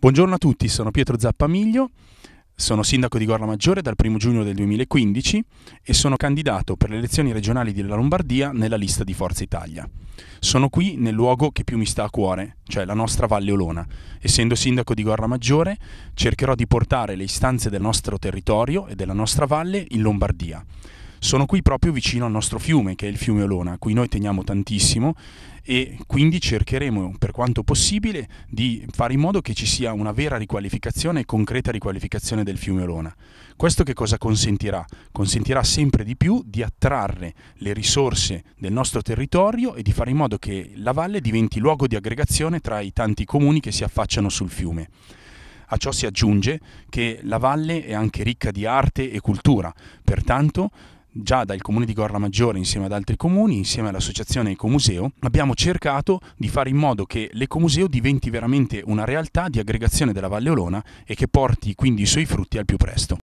Buongiorno a tutti, sono Pietro Zappamiglio, sono sindaco di Gorla Maggiore dal 1 giugno del 2015 e sono candidato per le elezioni regionali della Lombardia nella lista di Forza Italia. Sono qui nel luogo che più mi sta a cuore, cioè la nostra Valle Olona. Essendo sindaco di Gorla Maggiore, cercherò di portare le istanze del nostro territorio e della nostra valle in Lombardia sono qui proprio vicino al nostro fiume, che è il fiume Olona, a cui noi teniamo tantissimo e quindi cercheremo per quanto possibile di fare in modo che ci sia una vera riqualificazione e concreta riqualificazione del fiume Olona. Questo che cosa consentirà? Consentirà sempre di più di attrarre le risorse del nostro territorio e di fare in modo che la valle diventi luogo di aggregazione tra i tanti comuni che si affacciano sul fiume. A ciò si aggiunge che la valle è anche ricca di arte e cultura, pertanto già dal comune di Gorla Maggiore insieme ad altri comuni, insieme all'associazione Ecomuseo, abbiamo cercato di fare in modo che l'Ecomuseo diventi veramente una realtà di aggregazione della Valle Olona e che porti quindi i suoi frutti al più presto.